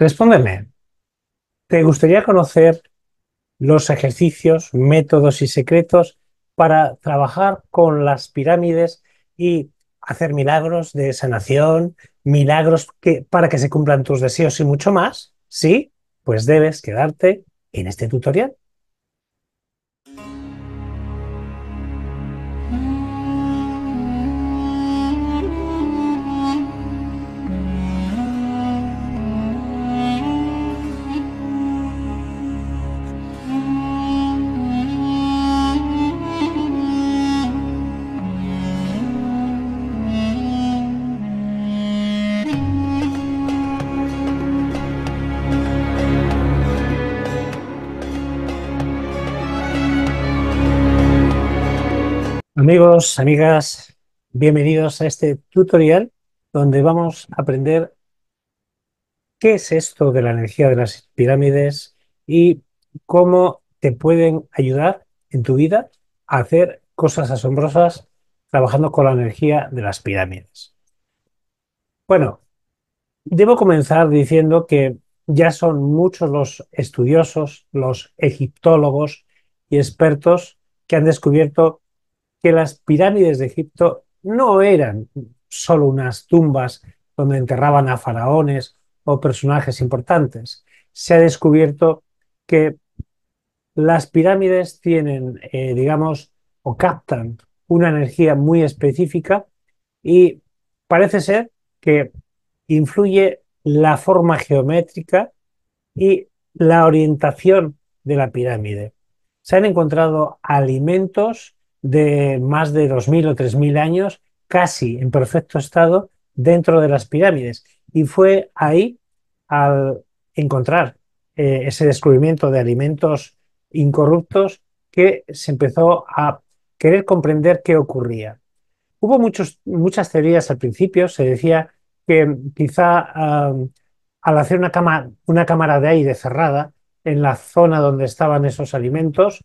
Respóndeme, ¿te gustaría conocer los ejercicios, métodos y secretos para trabajar con las pirámides y hacer milagros de sanación, milagros que, para que se cumplan tus deseos y mucho más? Sí, pues debes quedarte en este tutorial. Amigos, amigas, bienvenidos a este tutorial donde vamos a aprender qué es esto de la energía de las pirámides y cómo te pueden ayudar en tu vida a hacer cosas asombrosas trabajando con la energía de las pirámides. Bueno, debo comenzar diciendo que ya son muchos los estudiosos, los egiptólogos y expertos que han descubierto que las pirámides de Egipto no eran solo unas tumbas donde enterraban a faraones o personajes importantes. Se ha descubierto que las pirámides tienen, eh, digamos, o captan una energía muy específica y parece ser que influye la forma geométrica y la orientación de la pirámide. Se han encontrado alimentos de más de 2.000 o 3.000 años, casi en perfecto estado, dentro de las pirámides. Y fue ahí, al encontrar eh, ese descubrimiento de alimentos incorruptos, que se empezó a querer comprender qué ocurría. Hubo muchas teorías al principio, se decía que quizá al hacer una, una cámara de aire cerrada en la zona donde estaban esos alimentos,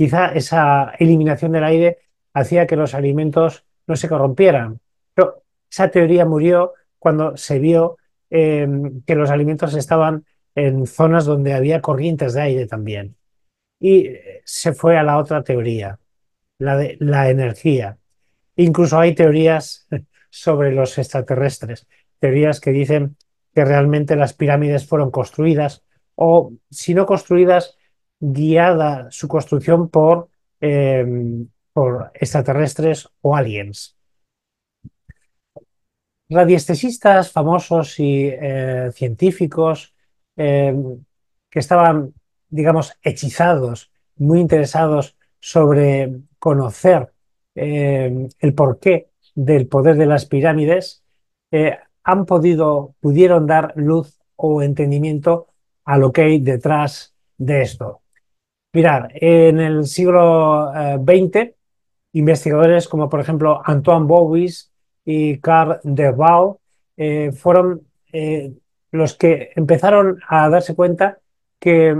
quizá esa eliminación del aire hacía que los alimentos no se corrompieran. Pero esa teoría murió cuando se vio em, que los alimentos estaban en zonas donde había corrientes de aire también. Y eh, se fue a la otra teoría, la de la energía. Incluso hay teorías sobre los extraterrestres, teorías que dicen que realmente las pirámides fueron construidas o, si no construidas, guiada su construcción por, eh, por extraterrestres o aliens. Radiestesistas famosos y eh, científicos eh, que estaban, digamos, hechizados, muy interesados sobre conocer el porqué del poder de las pirámides, han podido, pudieron dar luz o entendimiento a lo que hay detrás de esto. Mirar, en el siglo XX, eh, investigadores como por ejemplo Antoine Bowies y Carl de eh, fueron eh, los que empezaron a darse cuenta que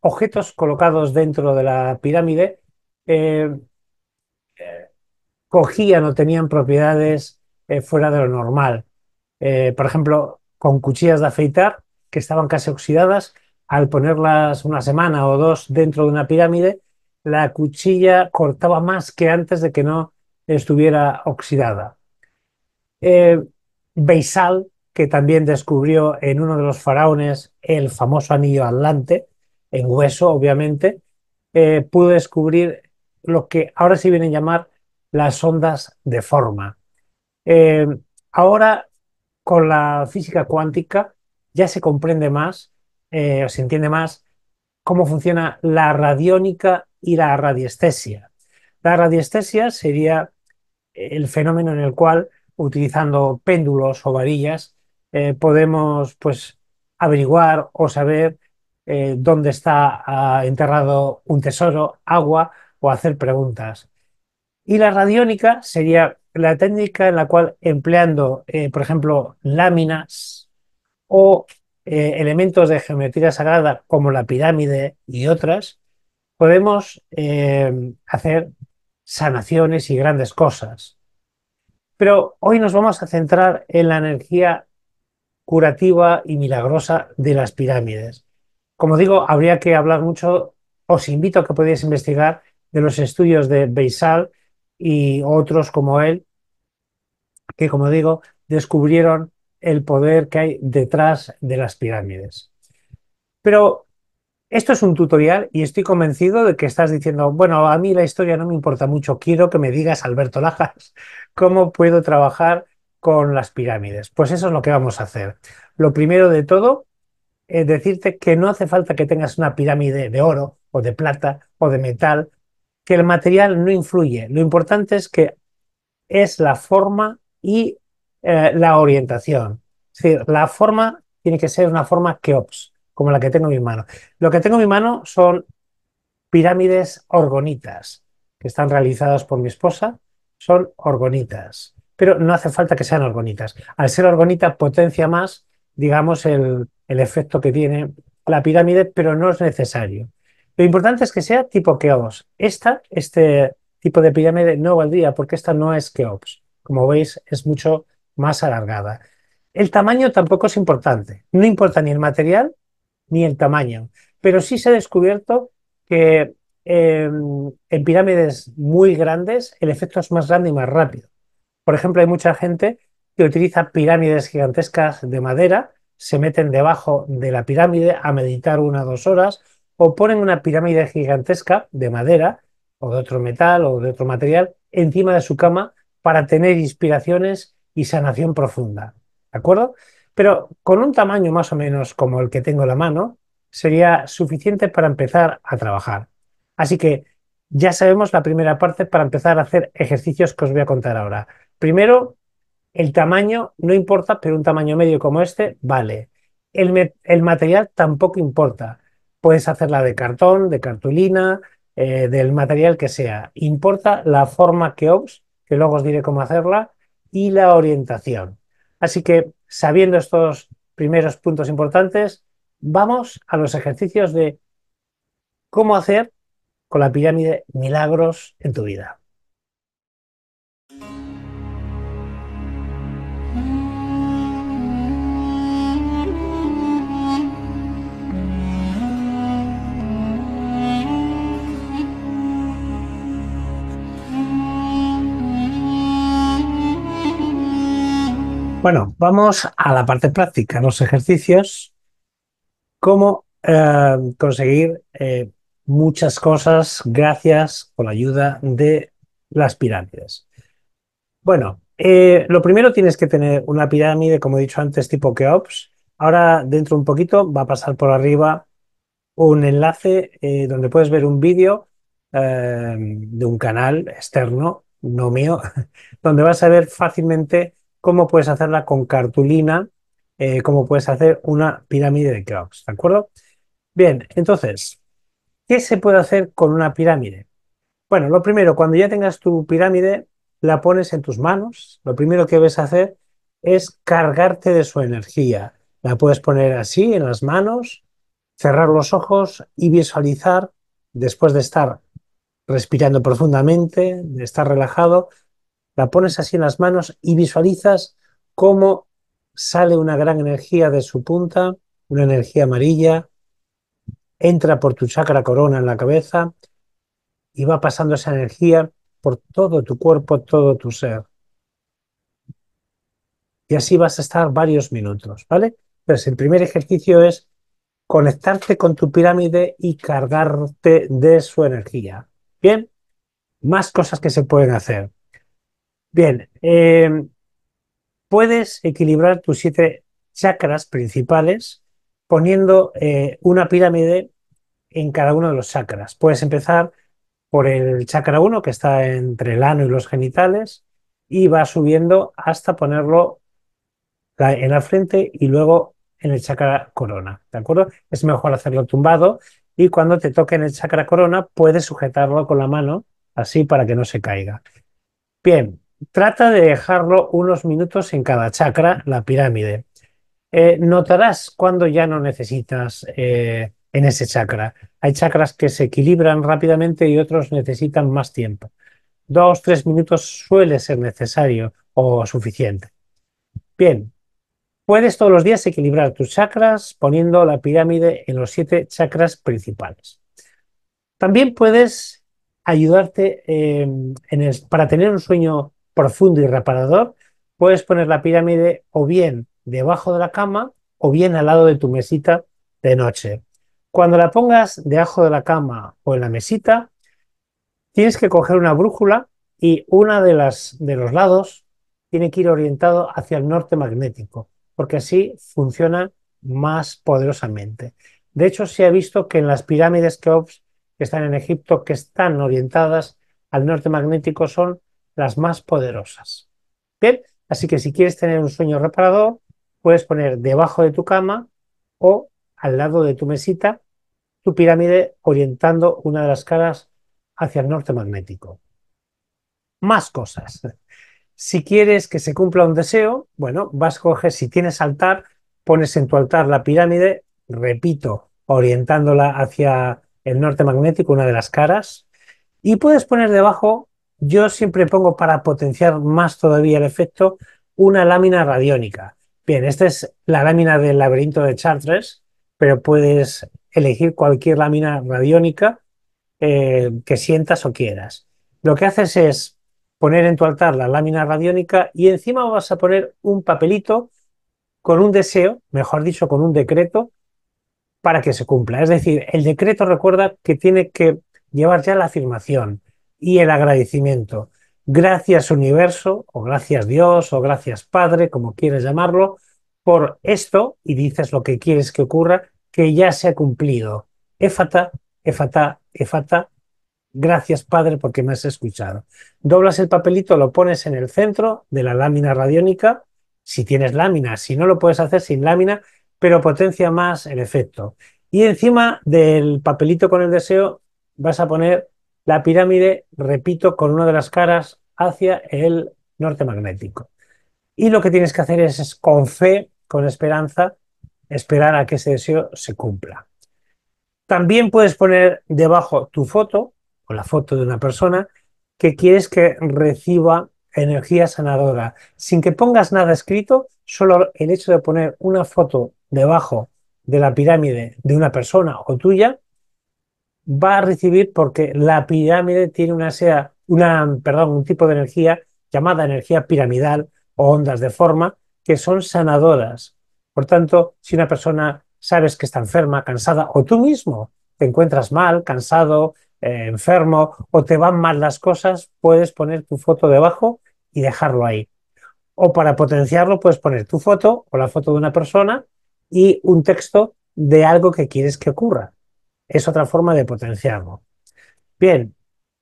objetos colocados dentro de la pirámide eh, cogían o tenían propiedades fuera de lo normal. por ejemplo, con cuchillas de afeitar que estaban casi oxidadas, al ponerlas una semana o dos dentro de una pirámide, la cuchilla cortaba más que antes de que no estuviera oxidada. Eh, Beisal, que también descubrió en uno de los faraones el famoso anillo atlante, en hueso obviamente, eh, pudo descubrir lo que ahora se viene a llamar las ondas de forma. Eh, ahora, con la física cuántica, ya se comprende más eh, se entiende más cómo funciona la radiónica y la radiestesia. La radiestesia sería el fenómeno en el cual, utilizando péndulos o varillas, eh, podemos pues, averiguar o saber eh, dónde está ah, enterrado un tesoro, agua o hacer preguntas. Y la radiónica sería la técnica en la cual empleando, por ejemplo, láminas o eh, elementos de geometría sagrada como la pirámide y otras, podemos eh, hacer sanaciones y grandes cosas. Pero hoy nos vamos a centrar en la energía curativa y milagrosa de las pirámides. Como digo, habría que hablar mucho, os invito a que podáis investigar de los estudios de Beisal y otros como él, que como digo, descubrieron el poder que hay detrás de las pirámides. Pero esto es un tutorial y estoy convencido de que estás diciendo, bueno, a mí la historia no me importa mucho, quiero que me digas, Alberto Lajas, cómo puedo trabajar con las pirámides. Pues eso es lo que vamos a hacer. Lo primero de todo es decirte que no hace falta que tengas una pirámide de oro o de plata o de metal, que el material no influye. Lo importante es que es la forma y eh, la orientación. Es decir, la forma tiene que ser una forma Keops, como la que tengo en mi mano. Lo que tengo en mi mano son pirámides orgonitas, que están realizadas por mi esposa, son orgonitas. Pero no hace falta que sean orgonitas. Al ser orgonita potencia más, digamos, el, efecto que tiene la pirámide, pero no es necesario. Lo importante es que sea tipo Keops. Esta, este tipo de pirámide no valdría porque esta no es Keops. Como veis, es mucho más alargada. El tamaño tampoco es importante. No importa ni el material ni el tamaño. Pero sí se ha descubierto que em, en pirámides muy grandes el efecto es más grande y más rápido. Por ejemplo, hay mucha gente que utiliza pirámides gigantescas de madera, se meten debajo de la pirámide a meditar una o dos horas, o ponen una pirámide gigantesca de madera o de otro metal o de otro material encima de su cama para tener inspiraciones y sanación profunda. ¿De acuerdo? Pero con un tamaño más o menos como el que tengo en la mano, sería suficiente para empezar a trabajar. Así que ya sabemos la primera parte para empezar a hacer ejercicios que os voy a contar ahora. Primero, el tamaño no importa, pero un tamaño medio como este vale. El, material tampoco importa. Puedes hacerla de cartón, de cartulina, eh, del material que sea. Importa la forma que os, que luego os diré cómo hacerla, y la orientación. Así que, sabiendo estos primeros puntos importantes, vamos a los ejercicios de cómo hacer con la pirámide milagros en tu vida. Bueno, vamos a la parte práctica, los ejercicios, cómo eh, conseguir eh, muchas cosas gracias con la ayuda de las pirámides. Bueno, eh, lo primero tienes que tener una pirámide, como he dicho antes, tipo Keops. Ahora, dentro de un poquito, va a pasar por arriba un enlace donde puedes ver un vídeo de un canal externo, no mío, donde vas a ver fácilmente cómo puedes hacerla con cartulina, eh, cómo puedes hacer una pirámide de Krauss, ¿de acuerdo? Bien, entonces, ¿qué se puede hacer con una pirámide? Bueno, lo primero, cuando ya tengas tu pirámide, la pones en tus manos. Lo primero que debes hacer es cargarte de su energía. La puedes poner así en las manos, cerrar los ojos y visualizar, después de estar respirando profundamente, de estar relajado, la pones así en las manos y visualizas cómo sale una gran energía de su punta, una energía amarilla, entra por tu chakra corona en la cabeza y va pasando esa energía por todo tu cuerpo, todo tu ser. Y así vas a estar varios minutos, ¿vale? Entonces, el primer ejercicio es conectarte con tu pirámide y cargarte de su energía. Bien, más cosas que se pueden hacer. Bien, eh, puedes equilibrar tus siete chakras principales poniendo eh, una pirámide en cada uno de los chakras. Puedes empezar por el chakra 1, que está entre el ano y los genitales, y va subiendo hasta ponerlo en la frente y luego en el chakra corona, ¿de acuerdo? Es mejor hacerlo tumbado y cuando te toque en el chakra corona puedes sujetarlo con la mano así para que no se caiga. Bien, Trata de dejarlo unos minutos en cada chakra, la pirámide. Eh, notarás cuando ya no necesitas eh, en ese chakra. Hay chakras que se equilibran rápidamente y otros necesitan más tiempo. Dos, o tres minutos suele ser necesario o suficiente. Bien, puedes todos los días equilibrar tus chakras poniendo la pirámide en los siete chakras principales. También puedes ayudarte eh, para tener un sueño profundo y reparador, puedes poner la pirámide o bien debajo de la cama o bien al lado de tu mesita de noche. Cuando la pongas debajo de la cama o en la mesita, tienes que coger una brújula y una de las de los lados tiene que ir orientado hacia el norte magnético, porque así funciona más poderosamente. De hecho, se ha visto que en las pirámides que están en Egipto, que están orientadas al norte magnético, son las más poderosas. Bien, así que si quieres tener un sueño reparador, puedes poner debajo de tu cama o al lado de tu mesita tu pirámide orientando una de las caras hacia el norte magnético. Más cosas. Si quieres que se cumpla un deseo, bueno, vas a coger, si tienes altar, pones en tu altar la pirámide, repito, orientándola hacia el norte magnético, una de las caras, y puedes poner debajo yo siempre pongo para potenciar más todavía el efecto una lámina radiónica. Bien, esta es la lámina del laberinto de Chartres, pero puedes elegir cualquier lámina radiónica eh, que sientas o quieras. Lo que haces es poner en tu altar la lámina radiónica y encima vas a poner un papelito con un deseo, mejor dicho, con un decreto, para que se cumpla. Es decir, el decreto recuerda que tiene que llevar ya la afirmación y el agradecimiento. Gracias universo, o gracias Dios, o gracias Padre, como quieres llamarlo, por esto, y dices lo que quieres que ocurra, que ya se ha cumplido. Éfata, éfata, éfata, gracias Padre porque me has escuchado. Doblas el papelito, lo pones en el centro de la lámina radiónica, si tienes lámina, si no lo puedes hacer sin lámina, pero potencia más el efecto. Y encima del papelito con el deseo vas a poner la pirámide, repito, con una de las caras hacia el norte magnético. Y lo que tienes que hacer es, con fe, con esperanza, esperar a que ese deseo se cumpla. También puedes poner debajo tu foto o la foto de una persona que quieres que reciba energía sanadora. Sin que pongas nada escrito, solo el hecho de poner una foto debajo de la pirámide de una persona o tuya va a recibir porque la pirámide tiene una, sea, una perdón, un tipo de energía llamada energía piramidal o ondas de forma que son sanadoras. Por tanto, si una persona sabes que está enferma, cansada, o tú mismo te encuentras mal, cansado, eh, enfermo, o te van mal las cosas, puedes poner tu foto debajo y dejarlo ahí. O para potenciarlo, puedes poner tu foto o la foto de una persona y un texto de algo que quieres que ocurra es otra forma de potenciarlo. Bien,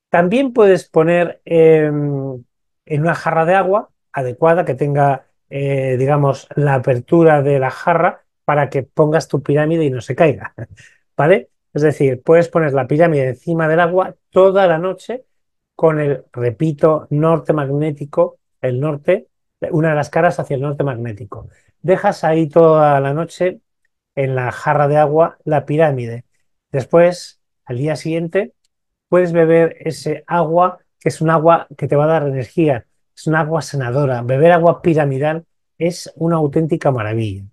también puedes poner em, en una jarra de agua adecuada que tenga, eh, digamos, la apertura de la jarra para que pongas tu pirámide y no se caiga, ¿vale? Es decir, puedes poner la pirámide encima del agua toda la noche con el, repito, norte magnético, el norte, una de las caras hacia el norte magnético. Dejas ahí toda la noche en la jarra de agua la pirámide Después, al día siguiente, puedes beber ese agua, que es un agua que te va a dar energía, es un agua sanadora. Beber agua piramidal es una auténtica maravilla.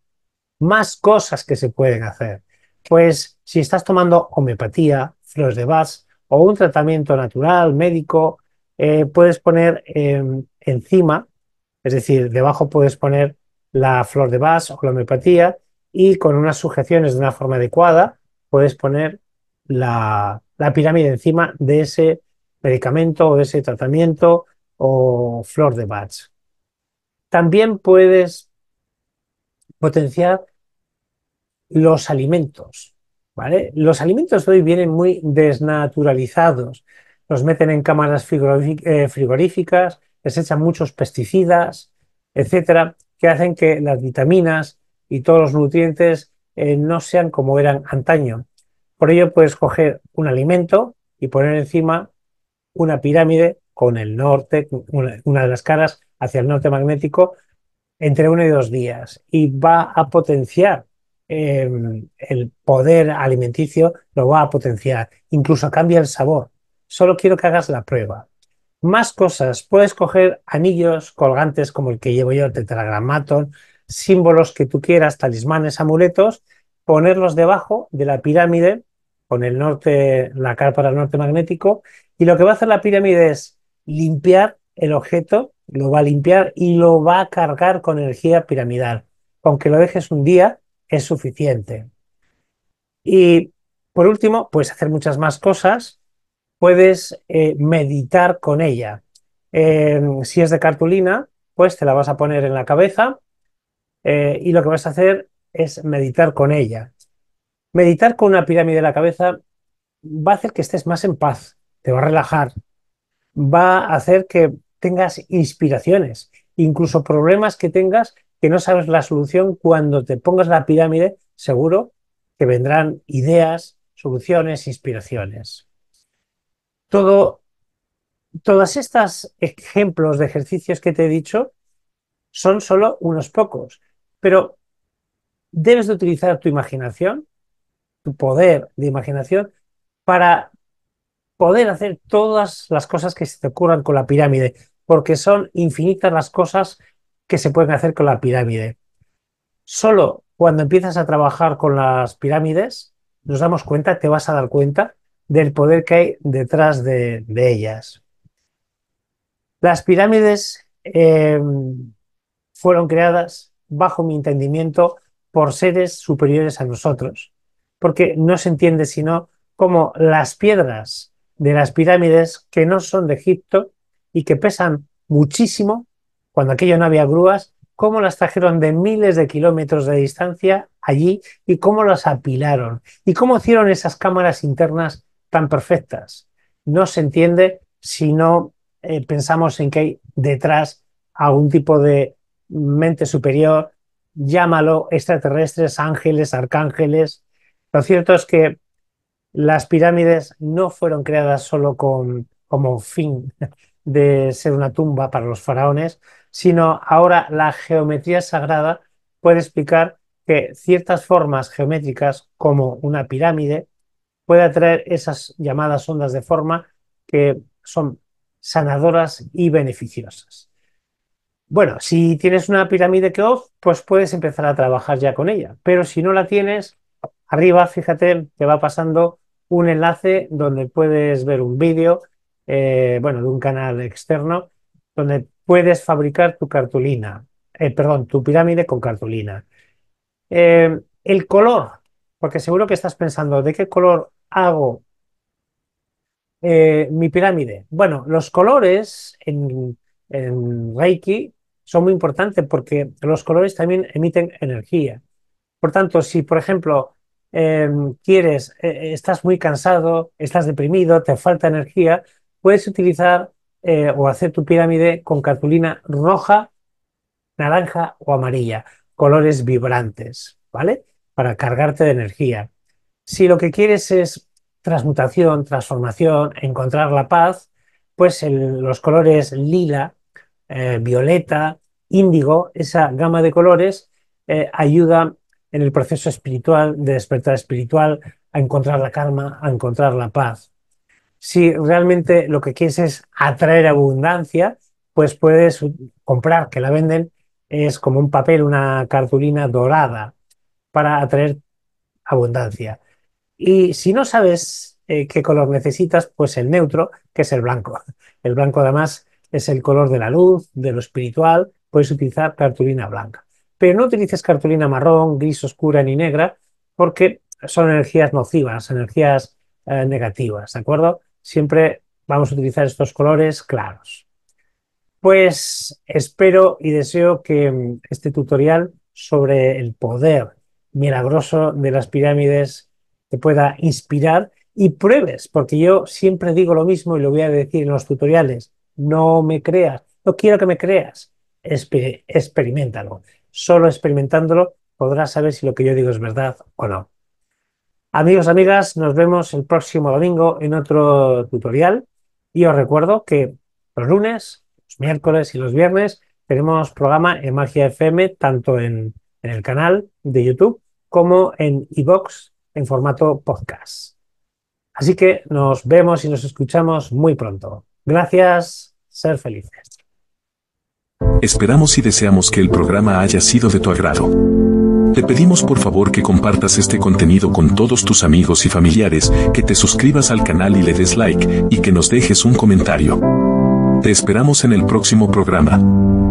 Más cosas que se pueden hacer. Pues si estás tomando homeopatía, flores de vas o un tratamiento natural, médico, eh, puedes poner em, encima, es decir, debajo puedes poner la flor de vas o la homeopatía y con unas sujeciones de una forma adecuada puedes poner la, pirámide encima de ese medicamento o de ese tratamiento o flor de batch. También puedes potenciar los alimentos. ¿vale? Los alimentos hoy vienen muy desnaturalizados. Los meten en cámaras eh, frigoríficas, les echan muchos pesticidas, etcétera, que hacen que las vitaminas y todos los nutrientes eh, no sean como eran antaño. Por ello puedes coger un alimento y poner encima una pirámide con el norte, una de las caras hacia el norte magnético, entre uno y dos días. Y va a potenciar em, el poder alimenticio, lo va a potenciar. Incluso cambia el sabor. Solo quiero que hagas la prueba. Más cosas. Puedes coger anillos colgantes como el que llevo yo, el tetragramaton, símbolos que tú quieras, talismanes, amuletos, ponerlos debajo de la pirámide con el norte, la carpa al norte magnético, y lo que va a hacer la pirámide es limpiar el objeto, lo va a limpiar y lo va a cargar con energía piramidal. Aunque lo dejes un día, es suficiente. Y por último, puedes hacer muchas más cosas. Puedes eh, meditar con ella. Eh, si es de cartulina, pues te la vas a poner en la cabeza eh, y lo que vas a hacer es meditar con ella. Meditar con una pirámide en la cabeza va a hacer que estés más en paz, te va a relajar, va a hacer que tengas inspiraciones, incluso problemas que tengas que no sabes la solución, cuando te pongas la pirámide, seguro que vendrán ideas, soluciones, inspiraciones. Todo, todos estos ejemplos de ejercicios que te he dicho son solo unos pocos. Pero debes de utilizar tu imaginación, tu poder de imaginación, para poder hacer todas las cosas que se te ocurran con la pirámide, porque son infinitas las cosas que se pueden hacer con la pirámide. Solo cuando empiezas a trabajar con las pirámides, nos damos cuenta, te vas a dar cuenta del poder que hay detrás de, ellas. Las pirámides eh, fueron creadas bajo mi entendimiento, por seres superiores a nosotros. Porque no se entiende sino como las piedras de las pirámides que no son de Egipto y que pesan muchísimo, cuando aquello no había grúas, cómo las trajeron de miles de kilómetros de distancia allí y cómo las apilaron y cómo hicieron esas cámaras internas tan perfectas. No se entiende si no eh, pensamos en que hay detrás algún tipo de mente superior, llámalo extraterrestres, ángeles, arcángeles. Lo cierto es que las pirámides no fueron creadas solo con, como fin de ser una tumba para los faraones, sino ahora la geometría sagrada puede explicar que ciertas formas geométricas, como una pirámide, puede atraer esas llamadas ondas de forma que son sanadoras y beneficiosas. Bueno, si tienes una pirámide que off, pues puedes empezar a trabajar ya con ella. Pero si no la tienes, arriba, fíjate, te va pasando un enlace donde puedes ver un vídeo, eh, bueno, de un canal externo, donde puedes fabricar tu cartulina, eh, perdón, tu pirámide con cartulina. Eh, el color, porque seguro que estás pensando, ¿de qué color hago mi pirámide? Bueno, los colores en, en Reiki son muy importantes porque los colores también emiten energía. Por tanto, si por ejemplo em, quieres, eh, eh, estás muy cansado, estás deprimido, te falta energía, puedes utilizar eh, o hacer tu pirámide con cartulina roja, naranja o amarilla, colores vibrantes, ¿vale? Para cargarte de energía. Si lo que quieres es transmutación, transformación, encontrar la paz, pues los colores lila, eh, violeta, índigo, esa gama de colores eh, ayuda en el proceso espiritual, de despertar espiritual, a encontrar la calma, a encontrar la paz. Si realmente lo que quieres es atraer abundancia, pues puedes comprar, que la venden, es como un papel, una cartulina dorada para atraer abundancia. Y si no sabes eh, qué color necesitas, pues el neutro, que es el blanco. El blanco además es el color de la luz, de lo espiritual, puedes utilizar cartulina blanca. Pero no utilices cartulina marrón, gris oscura ni negra, porque son energías nocivas, energías eh, negativas, ¿de acuerdo? Siempre vamos a utilizar estos colores claros. Pues espero y deseo que mm, este tutorial sobre el poder milagroso de las pirámides te pueda inspirar y pruebes, porque yo siempre digo lo mismo y lo voy a decir en los tutoriales. No me creas, no quiero que me creas. Experiméntalo. experimentalo. Solo experimentándolo podrás saber si lo que yo digo es verdad o no. Amigos, amigas, nos vemos el próximo domingo en otro tutorial. Y os recuerdo que los lunes, los miércoles y los viernes tenemos programa en Magia FM, tanto en, el canal de YouTube como en iBox en formato podcast. Así que nos vemos y nos escuchamos muy pronto. Gracias, ser felices. Esperamos y deseamos que el programa haya sido de tu agrado. Te pedimos por favor que compartas este contenido con todos tus amigos y familiares, que te suscribas al canal y le des like, y que nos dejes un comentario. Te esperamos en el próximo programa.